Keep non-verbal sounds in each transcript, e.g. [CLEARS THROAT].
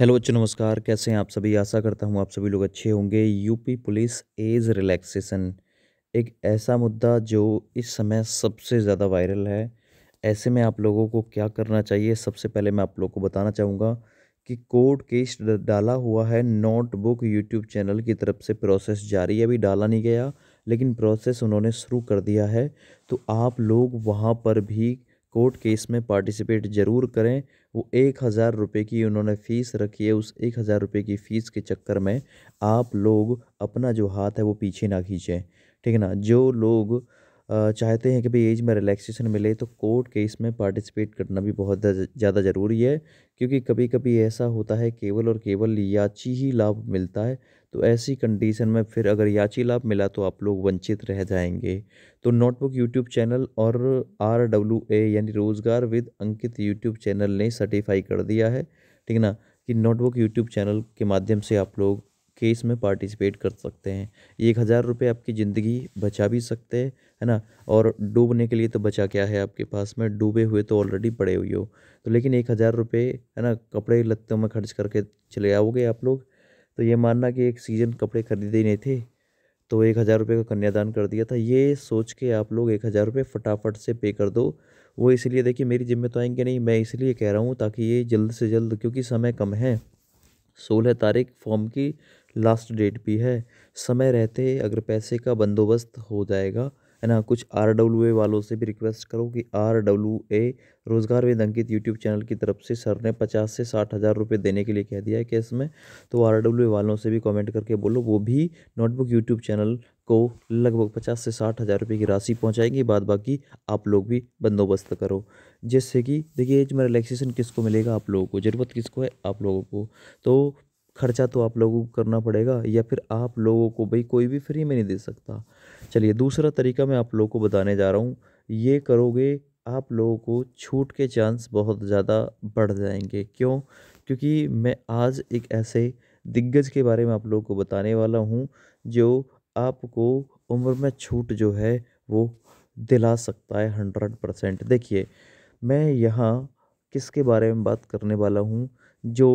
hello बच्चों नमस्कार कैसे हैं आप सभी आशा करता हूं आप सभी लोग अच्छे होंगे यूपी पुलिस एज रिलैक्सेशन एक ऐसा मुद्दा जो इस समय सबसे ज़्यादा वायरल है ऐसे में आप लोगों को क्या करना चाहिए सबसे पहले मैं आप लोग को बताना चाहूँगा कि कोर्ट केस डाला हुआ है नोटबुक यूट्यूब चैनल की तरफ से प्रोसेस जारी अभी डाला नहीं गया लेकिन प्रोसेस उन्होंने शुरू कर दिया है तो आप लोग वहाँ पर भी कोर्ट केस में पार्टिसिपेट ज़रूर करें वो एक हज़ार रुपये की उन्होंने फ़ीस रखी है उस एक हज़ार रुपये की फ़ीस के चक्कर में आप लोग अपना जो हाथ है वो पीछे ना खींचें ठीक है ना जो लोग चाहते हैं कि भाई एज में रिलैक्सेशन मिले तो कोर्ट केस में पार्टिसिपेट करना भी बहुत ज़्यादा ज़रूरी है क्योंकि कभी कभी ऐसा होता है केवल और केवल याची ही लाभ मिलता है तो ऐसी कंडीशन में फिर अगर याची लाभ मिला तो आप लोग वंचित रह जाएंगे तो नोटबुक यूट्यूब चैनल और आर डब्ल्यू ए यानी Rozgar with Ankit YouTube channel ने सर्टिफाई कर दिया है ठीक ना कि नोटबुक यूट्यूब चैनल के माध्यम से आप लोग कि इसमें पार्टिसिपेट कर सकते हैं एक हज़ार रुपये आपकी ज़िंदगी बचा भी सकते हैं है ना और डूबने के लिए तो बचा क्या है आपके पास में डूबे हुए तो ऑलरेडी पड़े हुए हो तो लेकिन एक हज़ार रुपये है ना कपड़े लत्तों में खर्च करके चले आओगे आप लोग तो ये मानना कि एक सीज़न कपड़े खरीदे नहीं थे तो एक हज़ार रुपये का कन्यादान कर दिया था ये सोच के आप लोग एक हज़ार रुपये फटाफट से पे कर दो वो इसलिए देखिए मेरी जिम्मे तो आएंगे नहीं मैं इसलिए कह रहा हूँ ताकि ये जल्द से जल्द क्योंकि समय कम है सोलह तारीख फॉर्म की लास्ट डेट भी है समय रहते अगर पैसे का बंदोबस्त हो जाएगा है ना कुछ आर डब्ल्यू ए वालों से भी रिक्वेस्ट करो कि आर डब्ल्यू ए रोज़गार वेद अंकित यूट्यूब चैनल की तरफ से सर ने पचास से साठ हज़ार रुपये देने के लिए कह दिया है केस में तो आर डब्ल्यू ए वालों से भी कमेंट करके बोलो वो भी नोटबुक यूट्यूब चैनल को लगभग पचास से साठ हज़ार रुपये की राशि पहुँचाएंगी बाद बाकी आप लोग भी बंदोबस्त करो जिससे कि देखिए एज में रिलैक्सेशन किसको मिलेगा आप लोगों को ज़रूरत किसको है आप लोगों को तो खर्चा तो आप लोगों को करना पड़ेगा या फिर आप लोगों को भाई कोई भी फ्री में नहीं दे सकता चलिए दूसरा तरीका मैं आप लोगों को बताने जा रहा हूँ ये करोगे आप लोगों को छूट के चांस बहुत ज़्यादा बढ़ जाएंगे क्यों क्योंकि मैं आज एक ऐसे दिग्गज के बारे में आप लोगों को बताने वाला हूँ जो आपको उम्र में छूट जो है वो दिला सकता है हंड्रेड परसेंट देखिए मैं यहाँ किसके बारे में बात करने वाला हूँ जो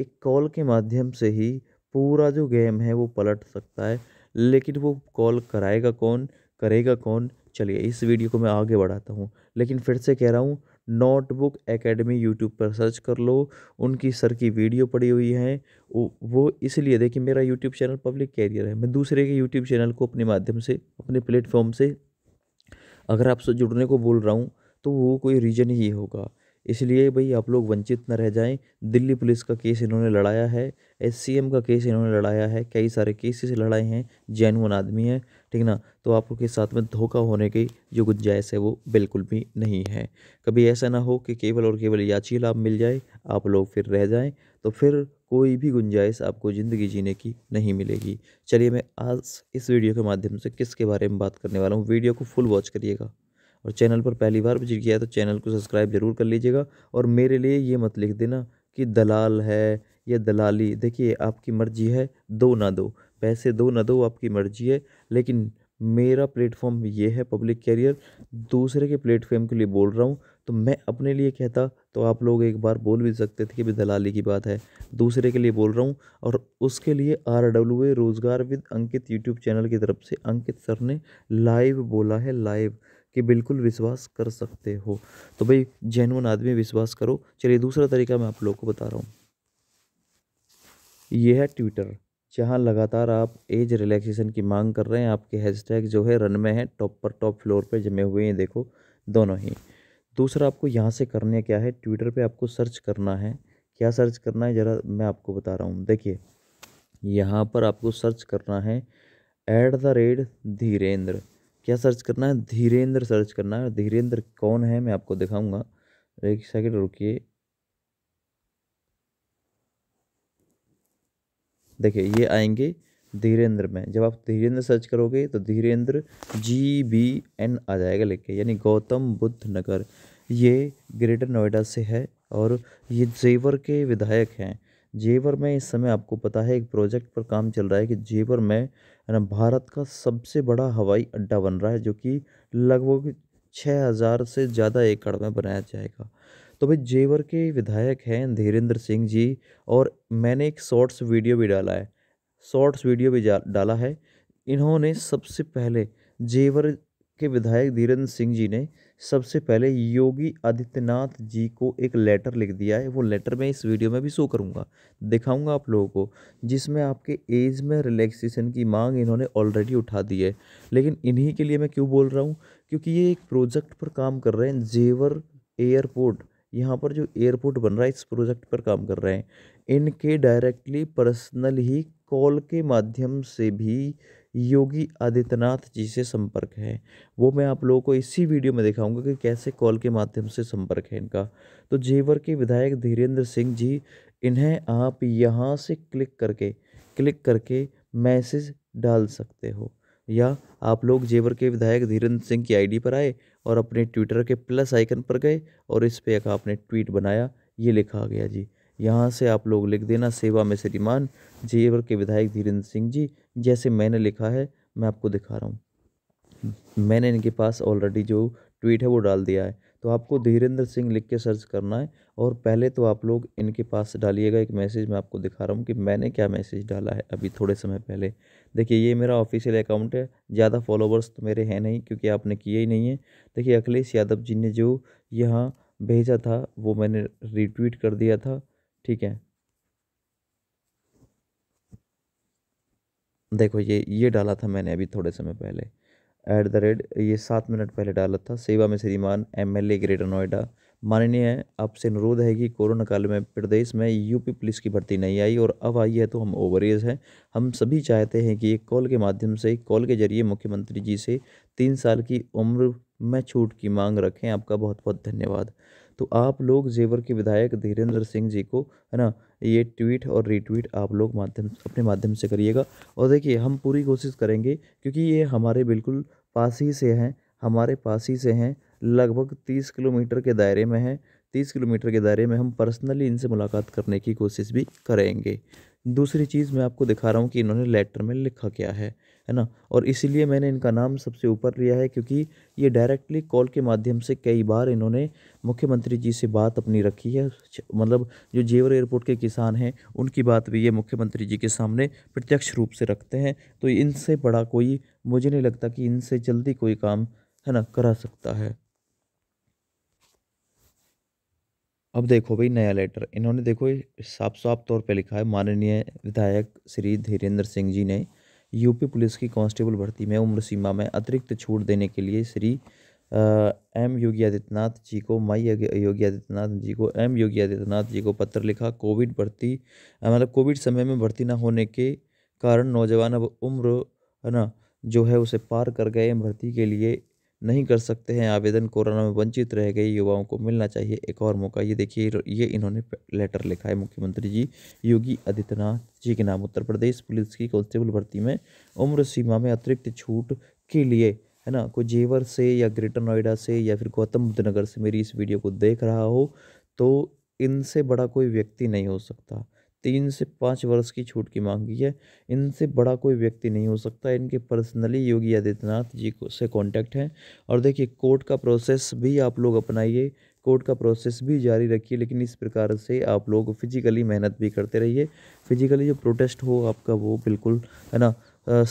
एक कॉल के माध्यम से ही पूरा जो गेम है वो पलट सकता है लेकिन वो कॉल कराएगा कौन करेगा कौन चलिए इस वीडियो को मैं आगे बढ़ाता हूँ लेकिन फिर से कह रहा हूँ नोटबुक एकेडमी यूट्यूब पर सर्च कर लो उनकी सर की वीडियो पड़ी हुई है वो इसलिए देखिए मेरा यूट्यूब चैनल पब्लिक कैरियर है मैं दूसरे के यूट्यूब चैनल को अपने माध्यम से अपने प्लेटफॉर्म से अगर आपसे जुड़ने को बोल रहा हूँ तो वो कोई रीजन ही होगा इसलिए भाई आप लोग वंचित न रह जाएं दिल्ली पुलिस का केस इन्होंने लड़ाया है एस का केस इन्होंने लड़ाया है कई सारे केसेस लड़ाए हैं जैनवन आदमी है ठीक ना तो आपको के साथ में धोखा होने की जो गुंजाइश है वो बिल्कुल भी नहीं है कभी ऐसा ना हो कि केवल और केवल याची लाभ मिल जाए आप लोग फिर रह जाएँ तो फिर कोई भी गुंजाइश आपको ज़िंदगी जीने की नहीं मिलेगी चलिए मैं आज इस वीडियो के माध्यम से किसके बारे में बात करने वाला हूँ वीडियो को फुल वॉच करिएगा और चैनल पर पहली बार विजिट किया है तो चैनल को सब्सक्राइब ज़रूर कर लीजिएगा और मेरे लिए ये मत लिख देना कि दलाल है या दलाली देखिए आपकी मर्जी है दो ना दो पैसे दो ना दो आपकी मर्जी है लेकिन मेरा प्लेटफॉर्म ये है पब्लिक कैरियर दूसरे के प्लेटफॉर्म के लिए बोल रहा हूँ तो मैं अपने लिए कहता तो आप लोग एक बार बोल भी सकते थे कि भी दलाली की बात है दूसरे के लिए बोल रहा हूँ और उसके लिए आर डब्ल्यू ए रोज़गार विद अंकित यूट्यूब चैनल की तरफ से अंकित सर ने लाइव बोला है लाइव कि बिल्कुल विश्वास कर सकते हो तो भाई जेनुअन आदमी विश्वास करो चलिए दूसरा तरीका मैं आप लोगों को बता रहा हूँ यह है ट्विटर जहाँ लगातार आप एज रिलैक्सेशन की मांग कर रहे हैं आपके हैशटैग जो है रन में है टॉप पर टॉप फ्लोर पे जमे हुए हैं देखो दोनों ही दूसरा आपको यहाँ से करने क्या है ट्विटर पे आपको सर्च करना है क्या सर्च करना है ज़रा मैं आपको बता रहा हूँ देखिए यहाँ पर आपको सर्च करना है ऐट द रेट धीरेन्द्र क्या सर्च करना है धीरेन्द्र सर्च करना है धीरेन्द्र कौन है मैं आपको दिखाऊंगा एक सेकेंड रुकिए देखिए ये आएंगे धीरेन्द्र में जब आप धीरेन्द्र सर्च करोगे तो धीरेन्द्र जी बी एन आ जाएगा लिख के यानी गौतम बुद्ध नगर ये ग्रेटर नोएडा से है और ये जेवर के विधायक हैं जेवर में इस समय आपको पता है एक प्रोजेक्ट पर काम चल रहा है कि जेवर में है ना भारत का सबसे बड़ा हवाई अड्डा बन रहा है जो कि लगभग छः हज़ार से ज़्यादा एकड़ में बनाया जाएगा तो भाई जेवर के विधायक हैं धीरेन्द्र सिंह जी और मैंने एक शॉर्ट्स वीडियो भी डाला है शॉर्ट्स वीडियो भी डाला है इन्होंने सबसे पहले जेवर के विधायक धीरेन्द्र सिंह जी ने सबसे पहले योगी आदित्यनाथ जी को एक लेटर लिख दिया है वो लेटर मैं इस वीडियो में भी शो करूँगा दिखाऊँगा आप लोगों को जिसमें आपके एज में रिलैक्सेशन की मांग इन्होंने ऑलरेडी उठा दी है लेकिन इन्हीं के लिए मैं क्यों बोल रहा हूँ क्योंकि ये एक प्रोजेक्ट पर काम कर रहे हैं जेवर एयरपोर्ट यहाँ पर जो एयरपोर्ट बन रहा है इस प्रोजेक्ट पर काम कर रहे हैं इनके डायरेक्टली पर्सनल ही कॉल के माध्यम से भी योगी आदित्यनाथ जी से संपर्क है वो मैं आप लोगों को इसी वीडियो में दिखाऊंगा कि कैसे कॉल के माध्यम से संपर्क है इनका तो जेवर के विधायक धीरेन्द्र सिंह जी इन्हें आप यहाँ से क्लिक करके क्लिक करके मैसेज डाल सकते हो या आप लोग जेवर के विधायक धीरेन्द्र सिंह की आईडी पर आए और अपने ट्विटर के प्लस आइकन पर गए और इस पर एक आपने ट्वीट बनाया ये लिखा गया जी यहाँ से आप लोग लिख देना सेवा में श्रीमान जेवर के विधायक धीरेन्द्र सिंह जी जैसे मैंने लिखा है मैं आपको दिखा रहा हूँ मैंने इनके पास ऑलरेडी जो ट्वीट है वो डाल दिया है तो आपको धीरेन्द्र सिंह लिख के सर्च करना है और पहले तो आप लोग इनके पास डालिएगा एक मैसेज मैं आपको दिखा रहा हूँ कि मैंने क्या मैसेज डाला है अभी थोड़े समय पहले देखिए ये मेरा ऑफिशियल अकाउंट है ज़्यादा फॉलोवर्स तो मेरे हैं नहीं क्योंकि आपने किए ही नहीं है देखिए अखिलेश यादव जी ने जो यहाँ भेजा था वो मैंने रिट्वीट कर दिया था ठीक है देखो ये ये डाला था मैंने अभी थोड़े समय पहले एट द रेट ये सात मिनट पहले डाला था सेवा में श्रीमान M L A Greater Noida माननीय आपसे अनुरोध है कि कोरोना काल में प्रदेश में यूपी पुलिस की भर्ती नहीं आई और अब आई है तो हम ओवर हैं हम सभी चाहते हैं कि एक कॉल के माध्यम से कॉल के जरिए मुख्यमंत्री जी से तीन साल की उम्र में छूट की मांग रखें आपका बहुत बहुत धन्यवाद तो आप लोग जेवर के विधायक धीरेन्द्र सिंह जी को है ना ये ट्वीट और रीट्वीट आप लोग माध्यम अपने माध्यम से करिएगा और देखिए हम पूरी कोशिश करेंगे क्योंकि ये हमारे बिल्कुल पास ही से हैं हमारे पास ही से हैं लगभग तीस किलोमीटर के दायरे में हैं तीस किलोमीटर के दायरे में हम पर्सनली इनसे मुलाकात करने की कोशिश भी करेंगे दूसरी चीज़ मैं आपको दिखा रहा हूँ कि इन्होंने लेटर में लिखा क्या है है ना और इसीलिए मैंने इनका नाम सबसे ऊपर लिया है क्योंकि ये डायरेक्टली कॉल के माध्यम से कई बार इन्होंने मुख्यमंत्री जी से बात अपनी रखी है मतलब जो जेवर एयरपोर्ट के किसान हैं उनकी बात भी ये मुख्यमंत्री जी के सामने प्रत्यक्ष रूप से रखते हैं तो इनसे बड़ा कोई मुझे नहीं लगता कि इनसे जल्दी कोई काम है ना करा सकता है अब देखो भाई नया लेटर इन्होंने देखो साफ साफ तौर पे लिखा है माननीय विधायक श्री धीरेन्द्र सिंह जी ने यूपी पुलिस की कांस्टेबल भर्ती में उम्र सीमा में अतिरिक्त छूट देने के लिए श्री एम योगी आदित्यनाथ जी को माई योगी आदित्यनाथ जी को एम योगी आदित्यनाथ जी को पत्र लिखा कोविड भर्ती मतलब कोविड समय में भर्ती ना होने के कारण नौजवान अब उम्र है ना जो है उसे पार कर गए भर्ती के लिए नहीं कर सकते हैं आवेदन कोरोना में वंचित रह गए युवाओं को मिलना चाहिए एक और मौका ये देखिए ये इन्होंने लेटर लिखा है मुख्यमंत्री जी योगी आदित्यनाथ जी के नाम उत्तर प्रदेश पुलिस की कॉन्स्टेबल भर्ती में उम्र सीमा में अतिरिक्त छूट के लिए है ना कोई जेवर से या ग्रेटर नोएडा से या फिर गौतम बुद्ध नगर से मेरी इस वीडियो को देख रहा हो तो इनसे बड़ा कोई व्यक्ति नहीं हो सकता तीन से पाँच वर्ष की छूट की मांग की है इनसे बड़ा कोई व्यक्ति नहीं हो सकता इनके पर्सनली योगी आदित्यनाथ जी को से कांटेक्ट हैं और देखिए कोर्ट का प्रोसेस भी आप लोग अपनाइए कोर्ट का प्रोसेस भी जारी रखिए लेकिन इस प्रकार से आप लोग फिजिकली मेहनत भी करते रहिए फिजिकली जो प्रोटेस्ट हो आपका वो बिल्कुल है ना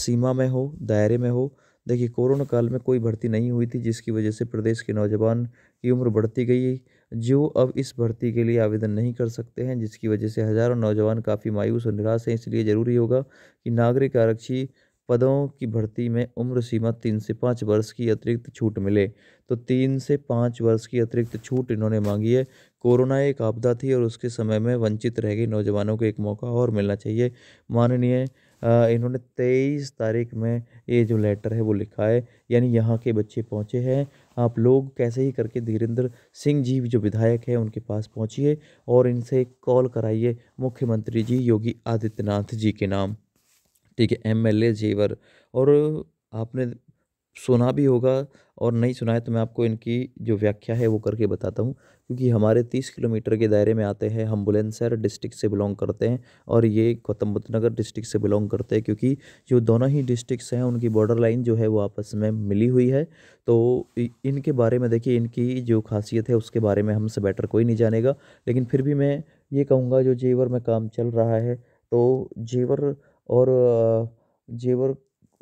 सीमा में हो दायरे में हो देखिए कोरोना काल में कोई भर्ती नहीं हुई थी जिसकी वजह से प्रदेश के नौजवान की उम्र बढ़ती गई जो अब इस भर्ती के लिए आवेदन नहीं कर सकते हैं जिसकी वजह से हज़ारों नौजवान काफ़ी मायूस और निराश हैं इसलिए ज़रूरी होगा कि नागरिक आरक्षी पदों की भर्ती में उम्र सीमा तीन से पाँच वर्ष की अतिरिक्त छूट मिले तो तीन से पाँच वर्ष की अतिरिक्त छूट इन्होंने मांगी है कोरोना एक आपदा थी और उसके समय में वंचित रह गए नौजवानों को एक मौका और मिलना चाहिए माननीय इन्होंने तेईस तारीख में ये जो लेटर है वो लिखा है यानी यहाँ के बच्चे पहुँचे हैं आप लोग कैसे ही करके धीरेन्द्र सिंह जी जो विधायक हैं उनके पास पहुँचिए और इनसे कॉल कराइए मुख्यमंत्री जी योगी आदित्यनाथ जी के नाम ठीक है एम एल जेवर और आपने सुना भी होगा और नहीं सुना है तो मैं आपको इनकी जो व्याख्या है वो करके बताता हूँ क्योंकि हमारे तीस किलोमीटर के दायरे में आते हैं हम बुलंदशहर डिस्ट्रिक्ट से बिलोंग करते हैं और ये गौतम बुद्ध नगर डिस्ट्रिक्ट से बिलोंग करते हैं क्योंकि जो दोनों ही डिस्ट्रिक्ट्स हैं उनकी बॉर्डर लाइन जो है वो आपस में मिली हुई है तो इनके बारे में देखिए इनकी जो खासियत है उसके बारे में हमसे बेटर कोई नहीं जानेगा लेकिन फिर भी मैं ये कहूँगा जो जेवर में काम चल रहा है तो जेवर और जेवर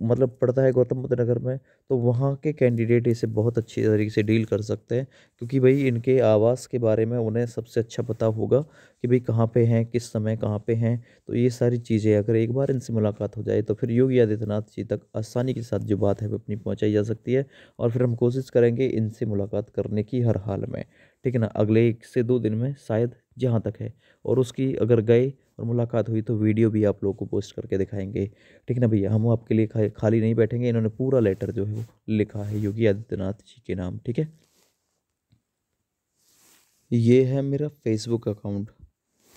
मतलब पड़ता है गौतम बुद्ध नगर में तो वहाँ के कैंडिडेट इसे बहुत अच्छी तरीके से डील कर सकते हैं क्योंकि भाई इनके आवास के बारे में उन्हें सबसे अच्छा पता होगा कि भाई कहाँ पे हैं किस समय कहाँ पे हैं तो ये सारी चीज़ें अगर एक बार इनसे मुलाकात हो जाए तो फिर योगी आदित्यनाथ जी तक आसानी के साथ जो बात है वो अपनी पहुँचाई जा सकती है और फिर हम कोशिश करेंगे इनसे मुलाकात करने की हर हाल में ठीक है ना अगले एक से दो दिन में शायद जहाँ तक है और उसकी अगर गए और मुलाकात हुई तो वीडियो भी आप लोगों को पोस्ट करके दिखाएंगे ठीक ना भैया हम आपके लिए खाली नहीं बैठेंगे इन्होंने पूरा लेटर जो है वो लिखा है योगी आदित्यनाथ जी के नाम ठीक है ये है मेरा फेसबुक अकाउंट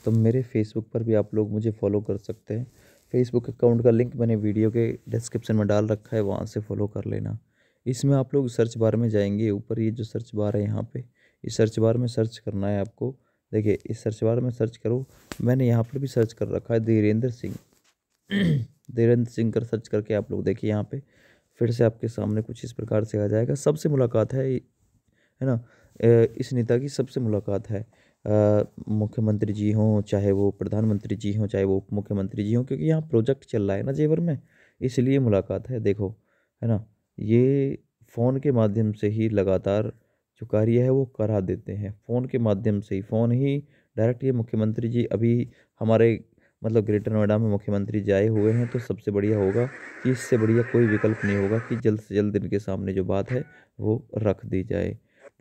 तो मेरे फेसबुक पर भी आप लोग मुझे फॉलो कर सकते हैं फेसबुक अकाउंट का लिंक मैंने वीडियो के डिस्क्रिप्शन में डाल रखा है वहाँ से फॉलो कर लेना इसमें आप लोग सर्च बार में जाएंगे ऊपर ये जो सर्च बार है यहाँ पे इस सर्च बार में सर्च करना है आपको देखिए इस सर्च बार में सर्च करो मैंने यहाँ पर भी सर्च कर रखा है धीरेन्द्र सिंह [CLEARS THROAT] धीरेन्द्र सिंह कर सर्च करके आप लोग देखिए यहाँ पे फिर से आपके सामने कुछ इस प्रकार से आ जाएगा सबसे मुलाकात है है ना इस नेता की सबसे मुलाकात है मुख्यमंत्री जी हों चाहे वो प्रधानमंत्री जी हों चाहे वो उप मुख्यमंत्री जी हों क्योंकि यहाँ प्रोजेक्ट चल रहा है ना जेवर में इसलिए मुलाकात है देखो है ना ये फ़ोन के माध्यम से ही लगातार जो कार्य है वो करा देते हैं फ़ोन के माध्यम से ही फ़ोन ही डायरेक्ट ये मुख्यमंत्री जी अभी हमारे मतलब ग्रेटर नोएडा में मुख्यमंत्री जाए हुए हैं तो सबसे बढ़िया होगा कि इससे बढ़िया कोई विकल्प नहीं होगा कि जल्द से जल्द इनके सामने जो बात है वो रख दी जाए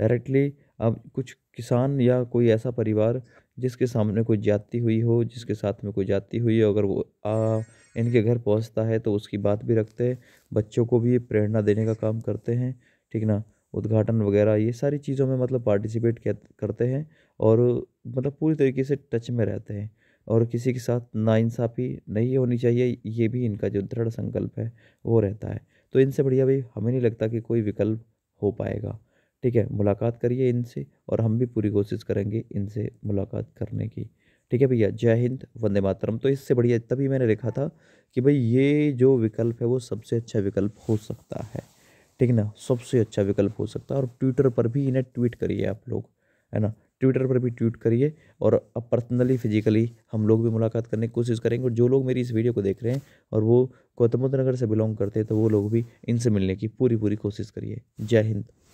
डायरेक्टली अब कुछ किसान या कोई ऐसा परिवार जिसके सामने कोई जाती हुई हो जिसके साथ में कोई जाती हुई हो अगर वो आ, इनके घर पहुंचता है तो उसकी बात भी रखते हैं बच्चों को भी प्रेरणा देने का काम करते हैं ठीक ना उद्घाटन वगैरह ये सारी चीज़ों में मतलब पार्टिसिपेट करते हैं और मतलब पूरी तरीके से टच में रहते हैं और किसी के साथ नाइंसाफ़ी नहीं होनी चाहिए ये भी इनका जो दृढ़ संकल्प है वो रहता है तो इनसे बढ़िया भाई हमें नहीं लगता कि कोई विकल्प हो पाएगा ठीक है मुलाकात करिए इनसे और हम भी पूरी कोशिश करेंगे इनसे मुलाकात करने की ठीक है भैया जय हिंद वंदे मातरम तो इससे बढ़िया तभी मैंने लिखा था कि भाई ये जो विकल्प है वो सबसे अच्छा विकल्प हो सकता है ठीक ना सबसे अच्छा विकल्प हो सकता है और ट्विटर पर भी इन्हें ट्वीट करिए आप लोग है ना ट्विटर पर भी ट्वीट करिए और अब पर्सनली फिजिकली हम लोग भी मुलाकात करने की कोशिश करेंगे और जो लोग मेरी इस वीडियो को देख रहे हैं और वो गौतम बुद्ध नगर से बिलोंग करते हैं तो वो लोग भी इनसे मिलने की पूरी पूरी कोशिश करिए जय हिंद